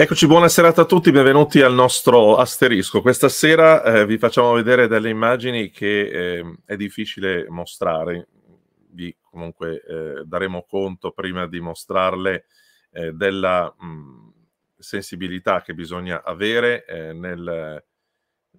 Eccoci, buona serata a tutti, benvenuti al nostro asterisco. Questa sera eh, vi facciamo vedere delle immagini che eh, è difficile mostrare, vi comunque eh, daremo conto prima di mostrarle eh, della mh, mm, sensibilità che bisogna avere eh, nel,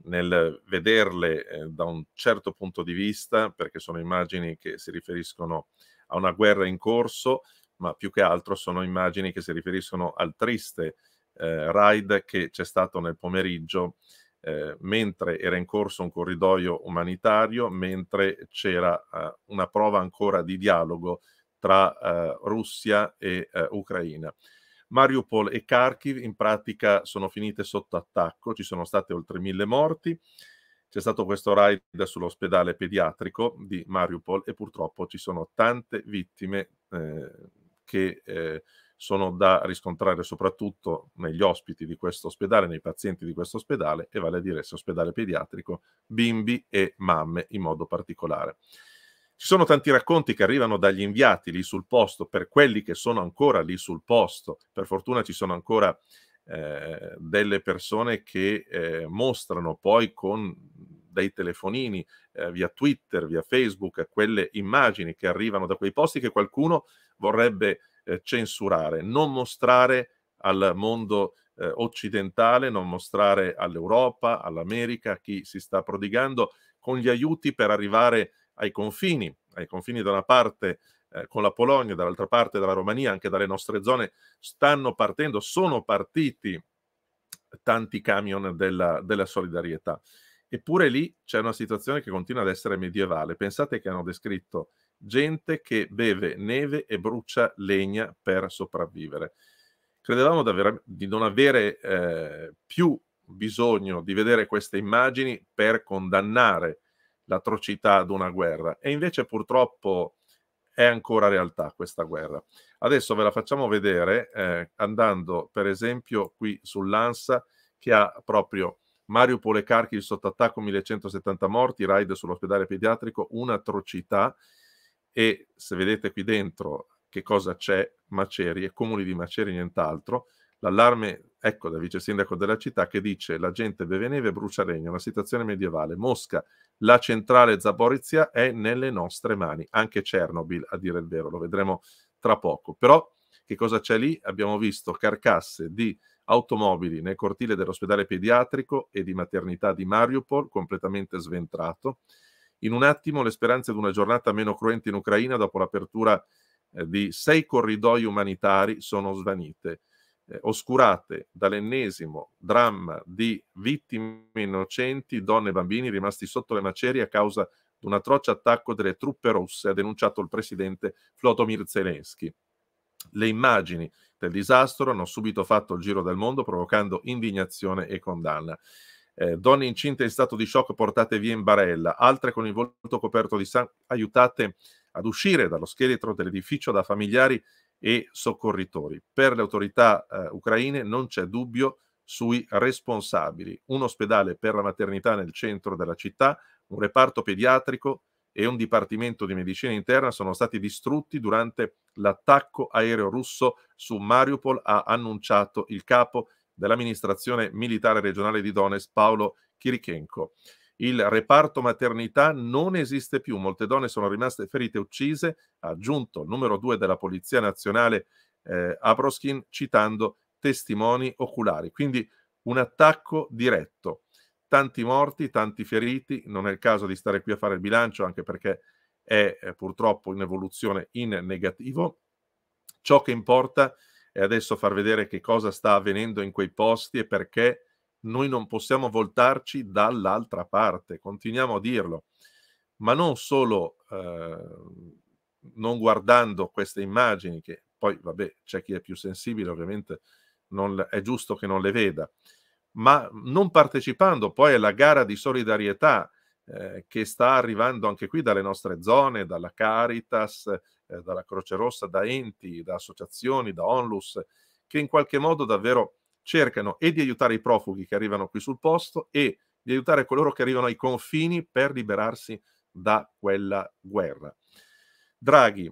nel, vederle eh, da un certo punto di vista, perché sono immagini che si riferiscono a una guerra in corso, ma più che altro sono immagini che si riferiscono al triste eh, raid che c'è stato nel pomeriggio eh, mentre era in corso un corridoio umanitario, mentre c'era eh, una prova ancora di dialogo tra eh, Russia e eh, Ucraina. Mariupol e Kharkiv in pratica sono finite sotto attacco, ci sono state oltre mille morti, c'è stato questo raid sull'ospedale pediatrico di Mariupol e purtroppo ci sono tante vittime eh, che sono da riscontrare soprattutto negli ospiti di questo ospedale, nei pazienti di questo ospedale e vale a dire se ospedale pediatrico, bimbi e mamme in modo particolare. Ci sono tanti racconti che arrivano dagli inviati lì sul posto, per quelli che sono ancora lì sul posto. Per fortuna ci sono ancora eh, delle persone che eh, mostrano poi con dai telefonini, eh, via Twitter, via Facebook, quelle immagini che arrivano da quei posti che qualcuno vorrebbe eh, censurare, non mostrare al mondo eh, occidentale, non mostrare all'Europa, all'America, a chi si sta prodigando con gli aiuti per arrivare ai confini, ai confini da una parte eh, con la Polonia, dall'altra parte dalla Romania, anche dalle nostre zone, stanno partendo, sono partiti tanti camion della, della solidarietà. Eppure lì c'è una situazione che continua ad essere medievale. Pensate che hanno descritto gente che beve neve e brucia legna per sopravvivere. Credevamo di, di non avere eh, più bisogno di vedere queste immagini per condannare l'atrocità ad una guerra e invece purtroppo è ancora realtà questa guerra. Adesso ve la facciamo vedere eh, andando per esempio qui sull'ANSA che ha proprio Mario Polecarchi sotto attacco 1170 morti, raid sull'ospedale pediatrico, un'atrocità e se vedete qui dentro che cosa c'è, Maceri e comuni di Maceri nient'altro, l'allarme, ecco, dal vice sindaco della città che dice la gente beve neve e brucia legno, una situazione medievale, Mosca, la centrale Zaborizia è nelle nostre mani, anche Chernobyl a dire il vero, lo vedremo tra poco, però che cosa c'è lì? Abbiamo visto carcasse di automobili nel cortile dell'ospedale pediatrico e di maternità di Mariupol, completamente sventrato. In un attimo le speranze di una giornata meno cruenta in Ucraina dopo l'apertura eh, di sei corridoi umanitari sono svanite, eh, oscurate dall'ennesimo dramma di vittime innocenti, donne e bambini rimasti sotto le macerie a causa di un atroce attacco delle truppe russe, ha denunciato il presidente Vlodomir Zelensky. Le immagini del disastro hanno subito fatto il giro del mondo provocando indignazione e condanna. Eh, donne incinte in stato di shock portate via in barella, altre con il volto coperto di sangue aiutate ad uscire dallo scheletro dell'edificio da familiari e soccorritori. Per le autorità eh, ucraine non c'è dubbio sui responsabili. Un ospedale per la maternità nel centro della città, un reparto pediatrico e un dipartimento di medicina interna sono stati distrutti durante l'attacco aereo russo su Mariupol, ha annunciato il capo dell'amministrazione militare regionale di Donetsk, Paolo Kirichenko. Il reparto maternità non esiste più, molte donne sono rimaste ferite e uccise, ha aggiunto il numero due della Polizia Nazionale eh, Abroskin citando testimoni oculari. Quindi un attacco diretto tanti morti, tanti feriti, non è il caso di stare qui a fare il bilancio anche perché è eh, purtroppo in evoluzione in negativo. Ciò che importa è adesso far vedere che cosa sta avvenendo in quei posti e perché noi non possiamo voltarci dall'altra parte, continuiamo a dirlo, ma non solo eh, non guardando queste immagini che poi vabbè c'è chi è più sensibile ovviamente non, è giusto che non le veda, ma non partecipando poi alla gara di solidarietà eh, che sta arrivando anche qui dalle nostre zone, dalla Caritas, eh, dalla Croce Rossa, da enti, da associazioni, da onlus, che in qualche modo davvero cercano e di aiutare i profughi che arrivano qui sul posto e di aiutare coloro che arrivano ai confini per liberarsi da quella guerra. Draghi,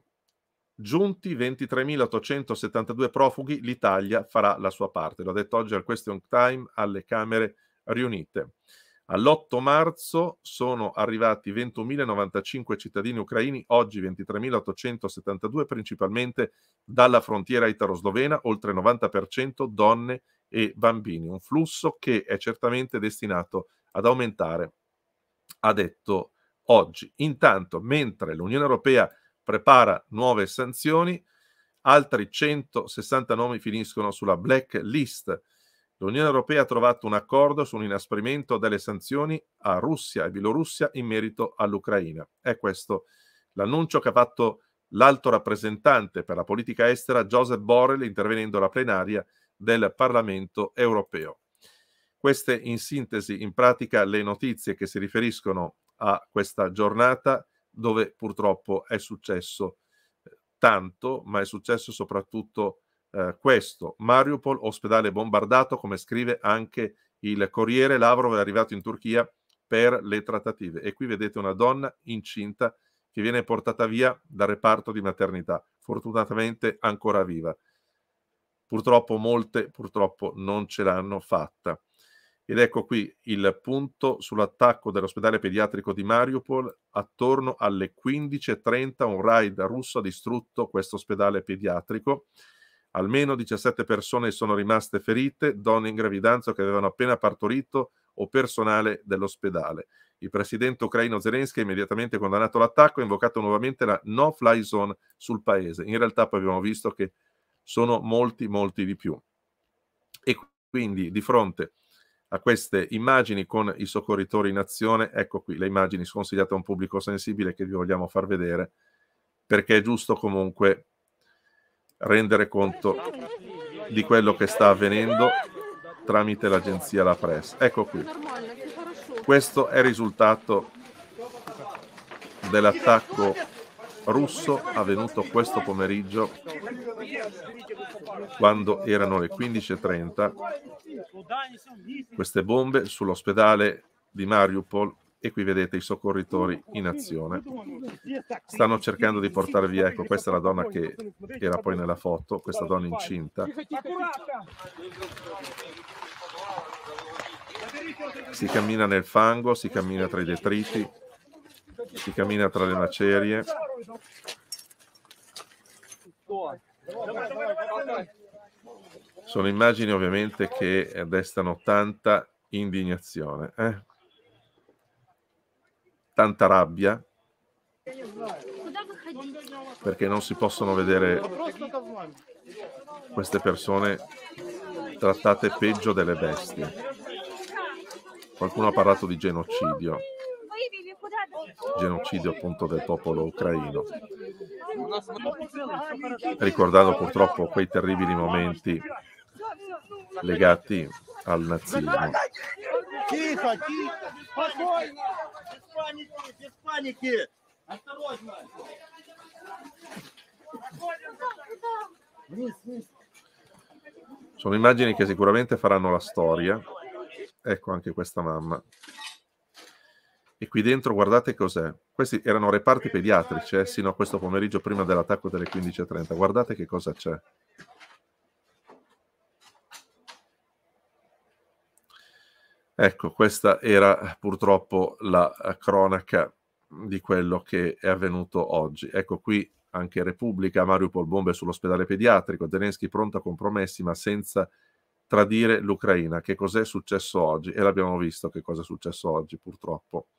Giunti 23.872 profughi, l'Italia farà la sua parte. L'ho detto oggi al Question Time alle Camere riunite. All'8 marzo sono arrivati 21.095 cittadini ucraini, oggi 23.872 principalmente dalla frontiera italo-slovena, oltre 90% donne e bambini. Un flusso che è certamente destinato ad aumentare, ha detto oggi. Intanto, mentre l'Unione Europea prepara nuove sanzioni, altri 160 nomi finiscono sulla blacklist. L'Unione Europea ha trovato un accordo su un inasprimento delle sanzioni a Russia e Bielorussia in merito all'Ucraina. È questo l'annuncio che ha fatto l'alto rappresentante per la politica estera Joseph Borrell intervenendo alla plenaria del Parlamento europeo. Queste in sintesi, in pratica, le notizie che si riferiscono a questa giornata dove purtroppo è successo eh, tanto, ma è successo soprattutto eh, questo. Mariupol, ospedale bombardato, come scrive anche il Corriere, Lavrov è arrivato in Turchia per le trattative. E qui vedete una donna incinta che viene portata via dal reparto di maternità, fortunatamente ancora viva. Purtroppo molte, purtroppo non ce l'hanno fatta. Ed ecco qui il punto sull'attacco dell'ospedale pediatrico di Mariupol. Attorno alle 15.30 un raid russo ha distrutto questo ospedale pediatrico. Almeno 17 persone sono rimaste ferite, donne in gravidanza che avevano appena partorito o personale dell'ospedale. Il presidente ucraino Zelensky ha immediatamente condannato l'attacco e invocato nuovamente la no-fly zone sul paese. In realtà poi abbiamo visto che sono molti, molti di più. E quindi di fronte a queste immagini con i soccorritori in azione, ecco qui le immagini sconsigliate a un pubblico sensibile che vi vogliamo far vedere, perché è giusto comunque rendere conto di quello che sta avvenendo tramite l'agenzia La Press. Ecco qui. Questo è il risultato dell'attacco russo avvenuto questo pomeriggio quando erano le 15.30 queste bombe sull'ospedale di Mariupol e qui vedete i soccorritori in azione. Stanno cercando di portare via, ecco questa è la donna che era poi nella foto, questa donna incinta. Si cammina nel fango, si cammina tra i detriti, si cammina tra le macerie. Sono immagini ovviamente che destano tanta indignazione, eh? tanta rabbia, perché non si possono vedere queste persone trattate peggio delle bestie. Qualcuno ha parlato di genocidio genocidio appunto del popolo ucraino. Ricordando purtroppo quei terribili momenti legati al nazismo. Sono immagini che sicuramente faranno la storia. Ecco anche questa mamma. E qui dentro guardate cos'è. Questi erano reparti pediatrici, eh, sino a questo pomeriggio prima dell'attacco delle 15.30. Guardate che cosa c'è. Ecco, questa era eh, purtroppo la eh, cronaca di quello che è avvenuto oggi. Ecco qui anche Repubblica, Mario Polbombe sull'ospedale pediatrico, Zelensky pronto a compromessi ma senza tradire l'Ucraina. Che cos'è successo oggi? E l'abbiamo visto che cosa è successo oggi purtroppo.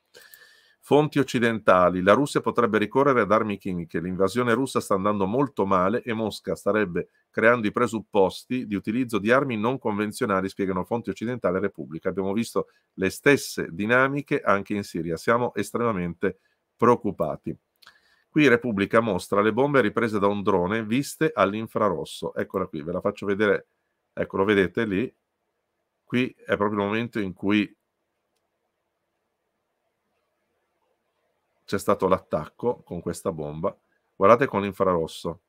Fonti occidentali, la Russia potrebbe ricorrere ad armi chimiche, l'invasione russa sta andando molto male e Mosca starebbe creando i presupposti di utilizzo di armi non convenzionali, spiegano fonti occidentali e Repubblica. Abbiamo visto le stesse dinamiche anche in Siria, siamo estremamente preoccupati. Qui Repubblica mostra le bombe riprese da un drone viste all'infrarosso. Eccola qui, ve la faccio vedere, ecco lo vedete lì. Qui è proprio il momento in cui c'è stato l'attacco con questa bomba. Guardate con l'infrarosso.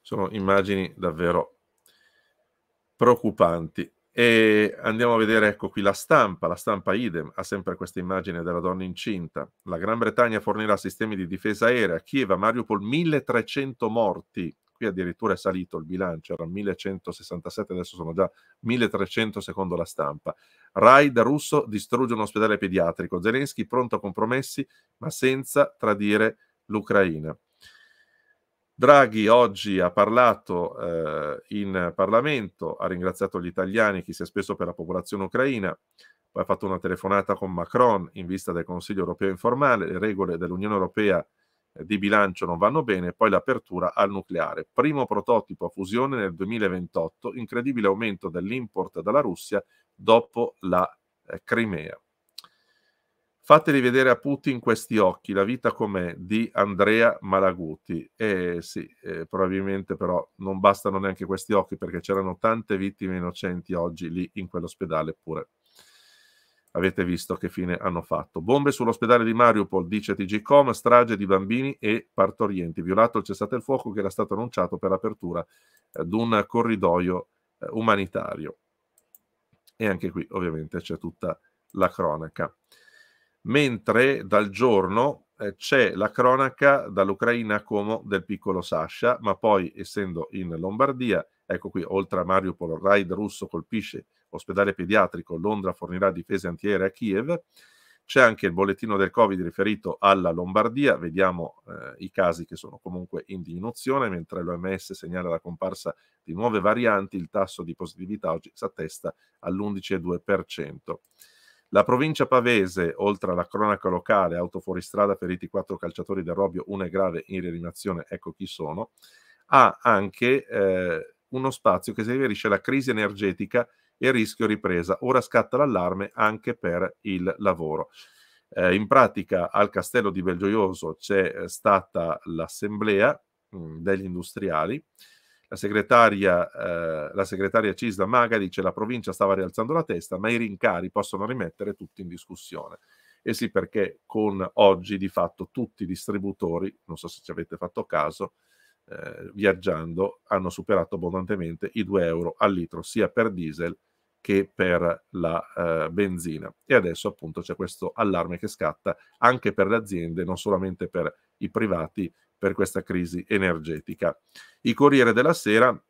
Sono immagini davvero preoccupanti. E andiamo a vedere, ecco qui la stampa, la stampa idem, ha sempre questa immagine della donna incinta. La Gran Bretagna fornirà sistemi di difesa aerea. Kiev, a Mariupol, 1300 morti. Qui addirittura è salito il bilancio, era 1167, adesso sono già 1300 secondo la stampa. Rai da russo distrugge un ospedale pediatrico. Zelensky pronto a compromessi, ma senza tradire l'Ucraina. Draghi oggi ha parlato eh, in Parlamento, ha ringraziato gli italiani, chi si è speso per la popolazione ucraina, poi ha fatto una telefonata con Macron in vista del Consiglio europeo informale, le regole dell'Unione europea eh, di bilancio non vanno bene, poi l'apertura al nucleare. Primo prototipo a fusione nel 2028, incredibile aumento dell'import dalla Russia, dopo la eh, Crimea. Fateli vedere a Putin questi occhi, la vita com'è, di Andrea Malaguti. Eh, sì, eh, probabilmente però non bastano neanche questi occhi perché c'erano tante vittime innocenti oggi lì in quell'ospedale pure. Avete visto che fine hanno fatto. Bombe sull'ospedale di Mariupol, dice TGCOM, strage di bambini e partorienti. Violato il cessate il fuoco che era stato annunciato per l'apertura eh, di un corridoio eh, umanitario e anche qui ovviamente c'è tutta la cronaca. Mentre dal giorno eh, c'è la cronaca dall'Ucraina a Como del piccolo Sasha, ma poi essendo in Lombardia, ecco qui oltre a Mariupol, raid russo colpisce ospedale pediatrico, Londra fornirà difese antiaeree a Kiev, c'è anche il bollettino del Covid riferito alla Lombardia, vediamo eh, i casi che sono comunque in diminuzione, mentre l'OMS segnala la comparsa di nuove varianti, il tasso di positività oggi si attesta all'11,2%. La provincia pavese, oltre alla cronaca locale, autofuoristrada feriti quattro calciatori del Robbio, una è grave in rianimazione, ecco chi sono, ha anche eh, uno spazio che si riferisce alla crisi energetica e rischio ripresa. Ora scatta l'allarme anche per il lavoro. Eh, in pratica al Castello di Belgioioso c'è eh, stata l'assemblea mh, mm, degli industriali. La segretaria, eh, la segretaria Cisla Maga dice la provincia stava rialzando la testa, ma i rincari possono rimettere tutti in discussione. E eh sì, perché con oggi di fatto tutti i distributori, non so se ci avete fatto caso, eh, viaggiando hanno superato abbondantemente i 2 euro al litro sia per diesel che per la eh, benzina. E adesso appunto c'è questo allarme che scatta anche per le aziende, non solamente per i privati, per questa crisi energetica. Il Corriere della Sera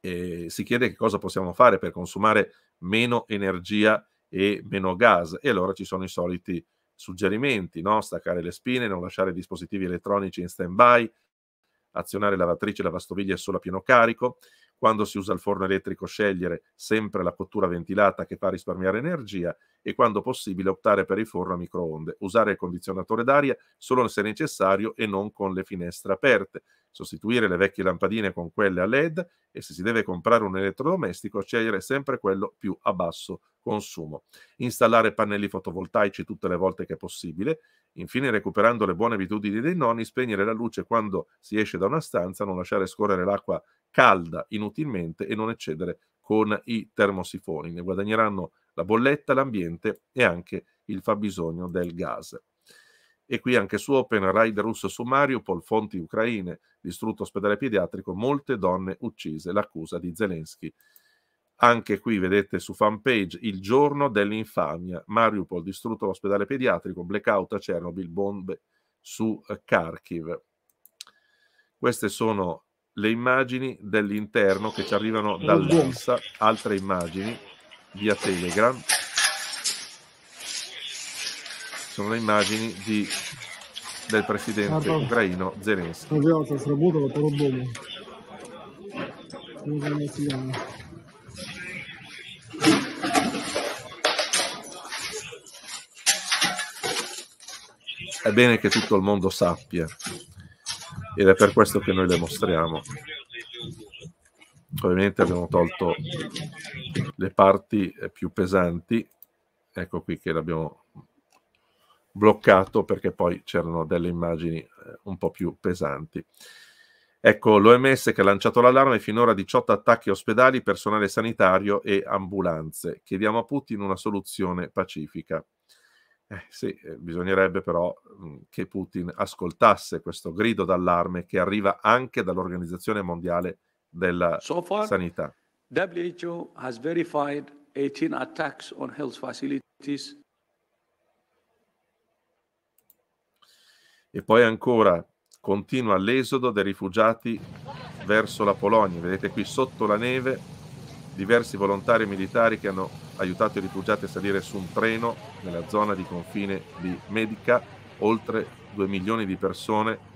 eh, si chiede che cosa possiamo fare per consumare meno energia e meno gas e allora ci sono i soliti suggerimenti, no? staccare le spine, non lasciare dispositivi elettronici in stand-by, azionare lavatrice e lavastoviglie solo a pieno carico, quando si usa il forno elettrico scegliere sempre la cottura ventilata che fa risparmiare energia e quando possibile optare per il forno a microonde. Usare il condizionatore d'aria solo se necessario e non con le finestre aperte. Sostituire le vecchie lampadine con quelle a LED e se si deve comprare un elettrodomestico scegliere sempre quello più a basso consumo. Installare pannelli fotovoltaici tutte le volte che possibile Infine, recuperando le buone abitudini dei nonni, spegnere la luce quando si esce da una stanza, non lasciare scorrere l'acqua calda inutilmente e non eccedere con i termosifoni. Ne guadagneranno la bolletta, l'ambiente e anche il fabbisogno del gas. E qui anche su Open, Ride russo su Mariupol, fonti ucraine, distrutto ospedale pediatrico, molte donne uccise, l'accusa di Zelensky anche qui vedete su fanpage il giorno dell'infamia, Mariupol distrutto l'ospedale pediatrico, blackout a Chernobyl, bombe su eh, Kharkiv. Queste sono le immagini dell'interno che ci arrivano dall'Insa, altre immagini via Telegram. Sono le immagini di, del presidente ucraino Zelensky. è bene che tutto il mondo sappia ed è per questo che noi le mostriamo. Ovviamente abbiamo tolto le parti più pesanti, ecco qui che l'abbiamo bloccato perché poi c'erano delle immagini eh, un po' più pesanti. Ecco, l'OMS che ha lanciato l'allarme, finora 18 attacchi ospedali, personale sanitario e ambulanze. Chiediamo a Putin una soluzione pacifica. Eh, sì, eh, bisognerebbe però mhmm, che Putin ascoltasse questo grido d'allarme che arriva anche dall'Organizzazione Mondiale della so far, Sanità. WHO has verified 18 attacks on health facilities. E poi ancora continua l'esodo dei rifugiati verso la Polonia. Vedete qui sotto la neve diversi volontari militari che hanno aiutato i rifugiati a salire su un treno nella zona di confine di Medica, oltre 2 milioni di persone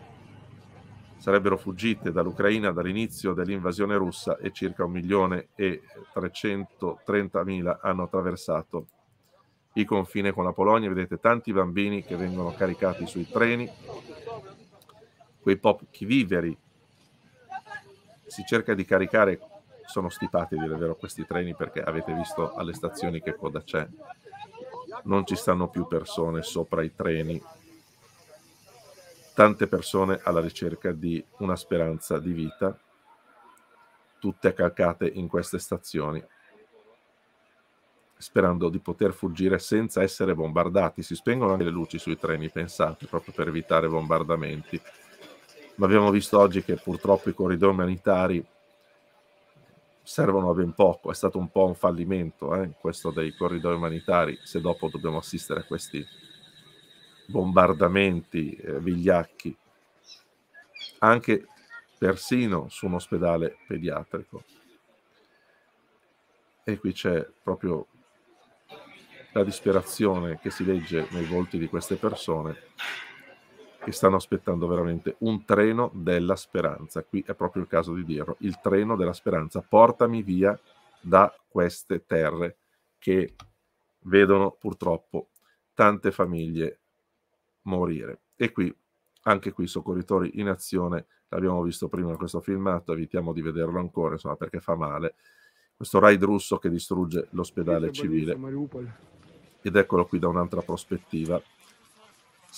sarebbero fuggite dall'Ucraina dall'inizio dell'invasione russa e circa 1 milione e 330 mila hanno attraversato il confine con la Polonia. Vedete tanti bambini che vengono caricati sui treni, quei pochi viveri si cerca di caricare sono stipati a dire vero questi treni perché avete visto alle stazioni che coda c'è. Non ci stanno più persone sopra i treni. Tante persone alla ricerca di una speranza di vita, tutte calcate in queste stazioni, sperando di poter fuggire senza essere bombardati. Si spengono anche le luci sui treni, pensate, proprio per evitare bombardamenti. Ma abbiamo visto oggi che purtroppo i corridoi umanitari servono a ben poco, è stato un po' un fallimento eh, questo dei corridoi umanitari, se dopo dobbiamo assistere a questi bombardamenti eh, vigliacchi, anche persino su un ospedale pediatrico. E qui c'è proprio la disperazione che si legge nei volti di queste persone che stanno aspettando veramente un treno della speranza. Qui è proprio il caso di dirlo, il treno della speranza. Portami via da queste terre che vedono purtroppo tante famiglie morire. E qui, anche qui, soccorritori in azione, l'abbiamo visto prima in questo filmato, evitiamo di vederlo ancora, insomma, perché fa male. Questo raid russo che distrugge l'ospedale civile. Ed eccolo qui da un'altra prospettiva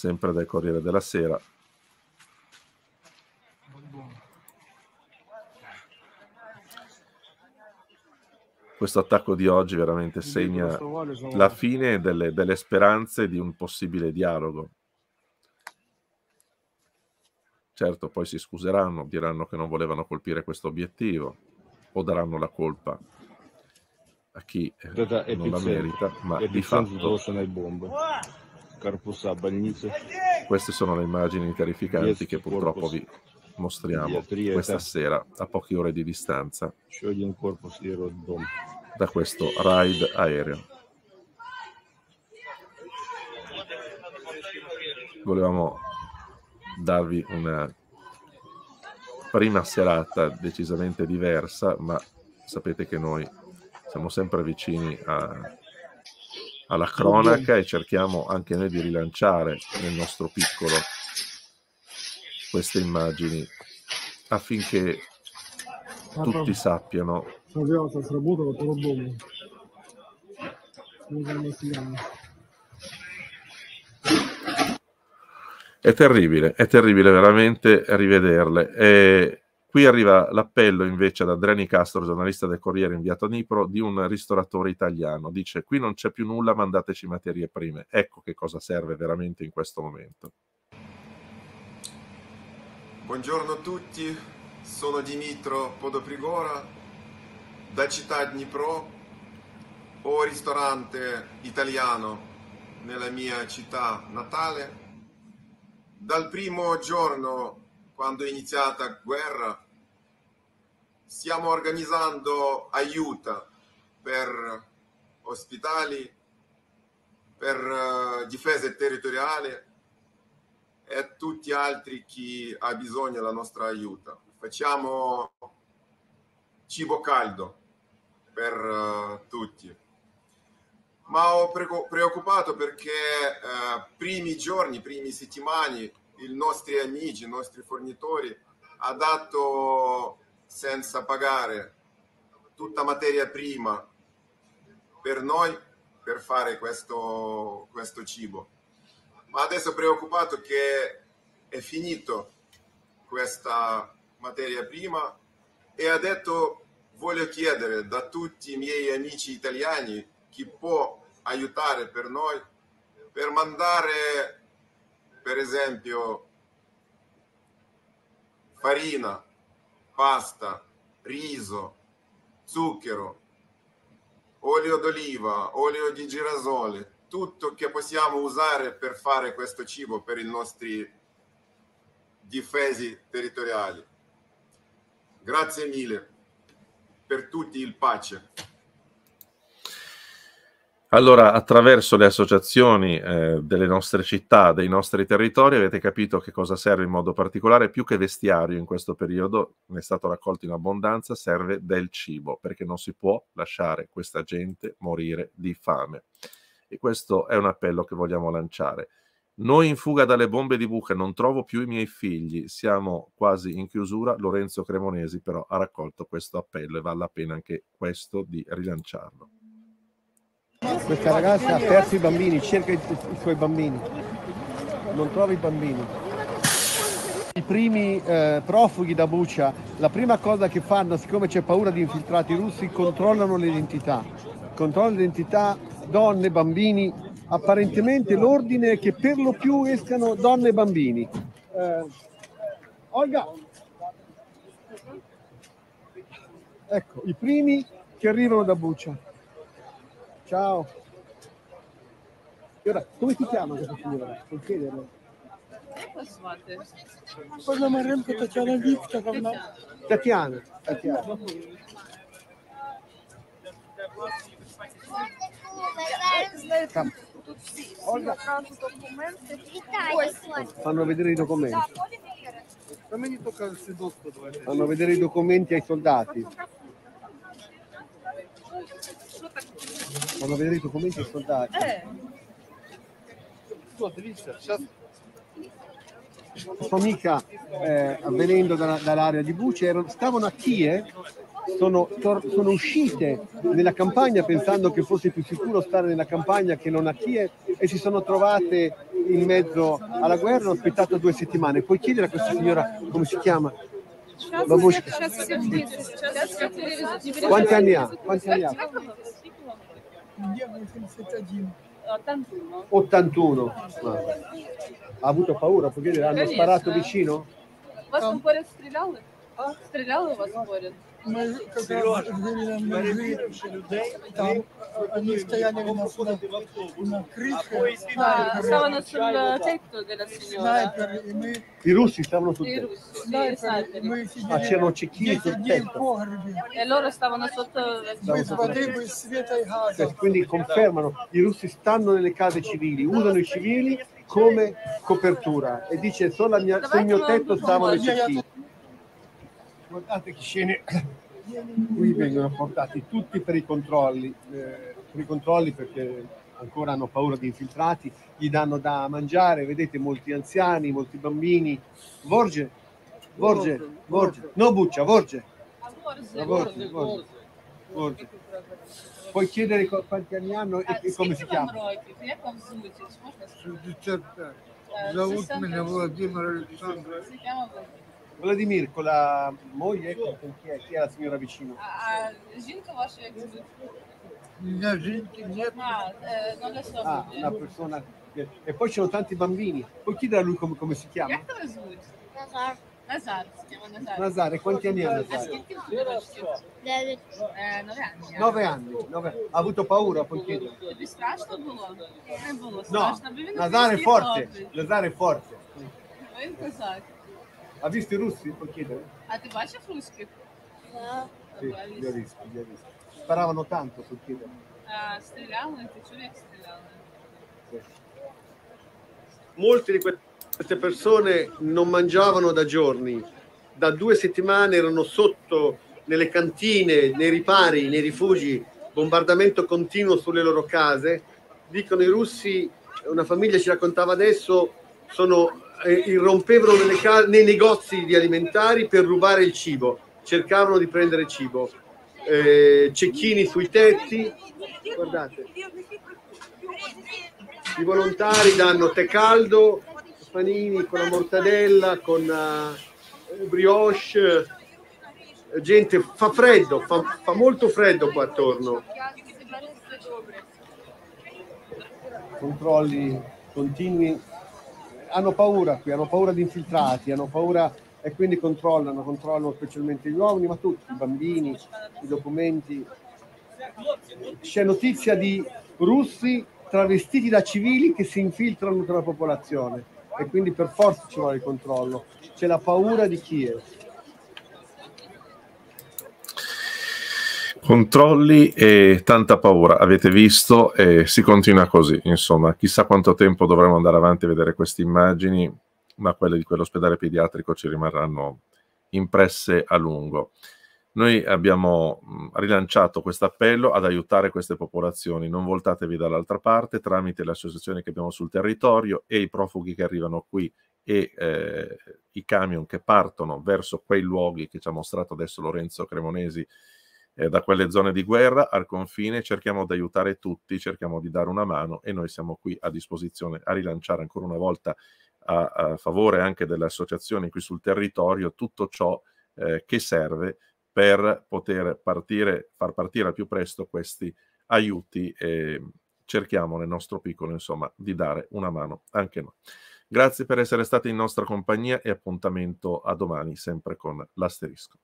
sempre dal Corriere della Sera. Questo attacco di oggi veramente segna la fine delle, delle speranze di un possibile dialogo. Certo, poi si scuseranno, diranno che non volevano colpire questo obiettivo o daranno la colpa a chi eh, non la merita, ma di fatto... Sono le bombe. Queste sono le immagini terrificanti che purtroppo vi mostriamo questa sera a poche ore di distanza da questo raid aereo. Volevamo darvi una prima serata decisamente diversa, ma sapete che noi siamo sempre vicini a alla cronaca e cerchiamo anche noi di rilanciare nel nostro piccolo queste immagini affinché ah, tutti sappiano. È terribile, è terribile veramente rivederle. E Qui arriva l'appello invece da Dreni Castro, giornalista del Corriere inviato a Nipro, di un ristoratore italiano. Dice, qui non c'è più nulla, mandateci materie prime. Ecco che cosa serve veramente in questo momento. Buongiorno a tutti, sono Dimitro Podoprigora da città Dnipro. Ho ristorante italiano nella mia città natale. Dal primo giorno quando è iniziata la guerra, stiamo organizzando aiuto per ospitali, per eh, difesa territoriale e tutti altri chi ha bisogno della nostra aiuto. Facciamo cibo caldo per eh, tutti. Ma ho preoccupato perché eh, primi giorni, primi settimane i nostri amici, i nostri fornitori, ha dato senza pagare tutta materia prima per noi per fare questo, questo cibo. Ma adesso preoccupato che è finito questa materia prima e ha detto voglio chiedere da tutti i miei amici italiani chi può aiutare per noi per mandare per esempio farina, pasta, riso, zucchero, olio d'oliva, olio di girasole, tutto che possiamo usare per fare questo cibo per i nostri difesi territoriali. Grazie mille per tutti il pace. Allora, attraverso le associazioni eh, delle nostre città, dei nostri territori, avete capito che cosa serve in modo particolare, più che vestiario in questo periodo, ne è stato raccolto in abbondanza, serve del cibo, perché non si può lasciare questa gente morire di fame. E questo è un appello che vogliamo lanciare. Noi in fuga dalle bombe di buca, non trovo più i miei figli, siamo quasi in chiusura, Lorenzo Cremonesi però ha raccolto questo appello e vale la pena anche questo di rilanciarlo. Questa ragazza ha perso i bambini, cerca i, i suoi bambini, non trova i bambini. I primi eh, profughi da Buccia, la prima cosa che fanno, siccome c'è paura di infiltrati russi, controllano l'identità. Controllano l'identità donne, bambini. Apparentemente l'ordine è che per lo più escano donne e bambini. Eh, Olga, ecco, i primi che arrivano da Buccia. Ciao. E ora, come ti chiama questa signora? Puoi chiederlo. Як вас звати? Можна Маринка Тетяна Вікторовна. Тетяна. Тетяна. Там. Тут всі одразу документи. Fanno vedere i documenti. Ma mi tocca il sedotto. Fanno vedere i documenti ai soldati. Quando vedere i documenti scontati. Eh. Sua amica, eh, avvenendo da, dall'area di Buce, erano, stavano a Chie, sono, sono, uscite nella campagna pensando che fosse più sicuro stare nella campagna che non a Chie e si sono trovate in mezzo alla guerra, hanno aspettato due settimane. Puoi chiedere a questa signora come si chiama? Бабушка. Quanti anni ha? Quanti anni ha? 81. 81. Ma. Ha avuto paura, perché hanno sparato vicino? Ma sono pure стреляли? А? Стреляли вас в упоре? ми жили на людей, там они стояли у нас на, на крыше. А, stavano sul tetto della signora. Снайпер, и мы, I russi stavano sul I tetto. russi, sì, i снайпер, sniperi. мы сидели, Ah, c'erano cecchini мы sul сидели в tetto. погребе, E loro stavano sotto la Stavano без sotto la- воды, без света и газа. Cioè, quindi confermano, i russi stanno nelle case civili, usano i civili come copertura e dice solo la mia- sul mio tetto stavano i cecchini. Guardate che scene, qui vengono portati tutti per i controlli, eh, per i controlli perché ancora hanno paura di infiltrati, gli danno da mangiare, vedete molti anziani, molti bambini. Vorge, Vorge, Vorge, no Buccia, Vorge. Vorge, Vorge, Puoi chiedere quanti anni hanno e, ah, come si chiama? Зовут меня Владимир Александрович. Vladimir, con la moglie, con chi è, chi è la signora vicino? A, жінка ваша як звуть? Ah, ah, ah eh, non lo so. Ah, una persona... E poi ci sono tanti bambini. Puoi chiedere a lui come, come si chiama? Як тебе si chiama Nazar. Nazar, quanti anni ha А Nazar? скільки ah, eh, eh. Nove anni. nove anni. Ha avuto paura, puoi chiedere. Тобі страшно було? Nazar è український forte, хлопець. Nazar è forte. Ha visto i russi? Puoi chiedere? Ah, ti baci a Fruschi? No. Sì, li ho visti, li ho visti. Sparavano tanto sul Kiev. Ah, strellano, ti ci strellano. Sì. Molte di queste persone non mangiavano da giorni, da due settimane erano sotto nelle cantine, nei ripari, nei rifugi, bombardamento continuo sulle loro case. Dicono i russi, una famiglia ci raccontava adesso, sono, eh, irrompevano ca- nei negozi di alimentari per rubare il cibo, cercavano di prendere cibo. Eh, cecchini sui tetti, guardate, i volontari danno tè caldo, panini con la mortadella, con uh, brioche, gente, fa freddo, fa, fa molto freddo qua attorno. Controlli continui hanno paura qui, hanno paura di infiltrati, hanno paura e quindi controllano, controllano specialmente gli uomini, ma tutti, i bambini, i documenti. C'è notizia di russi travestiti da civili che si infiltrano tra la popolazione e quindi per forza ci vuole il controllo. C'è la paura di Kiev. Controlli e tanta paura, avete visto e si continua così, insomma, chissà quanto tempo dovremo andare avanti a vedere queste immagini, ma quelle di quell'ospedale pediatrico ci rimarranno impresse a lungo. Noi abbiamo mm, rilanciato questo appello ad aiutare queste popolazioni, non voltatevi dall'altra parte tramite le associazioni che abbiamo sul territorio e i profughi che arrivano qui e eh, i camion che partono verso quei luoghi che ci ha mostrato adesso Lorenzo Cremonesi eh, da quelle zone di guerra al confine, cerchiamo di aiutare tutti, cerchiamo di dare una mano e noi siamo qui a disposizione a rilanciare ancora una volta a, a favore anche delle associazioni qui sul territorio tutto ciò eh, che serve per poter partire, far partire al più presto questi aiuti e cerchiamo nel nostro piccolo insomma di dare una mano anche noi. Grazie per essere stati in nostra compagnia e appuntamento a domani sempre con l'asterisco.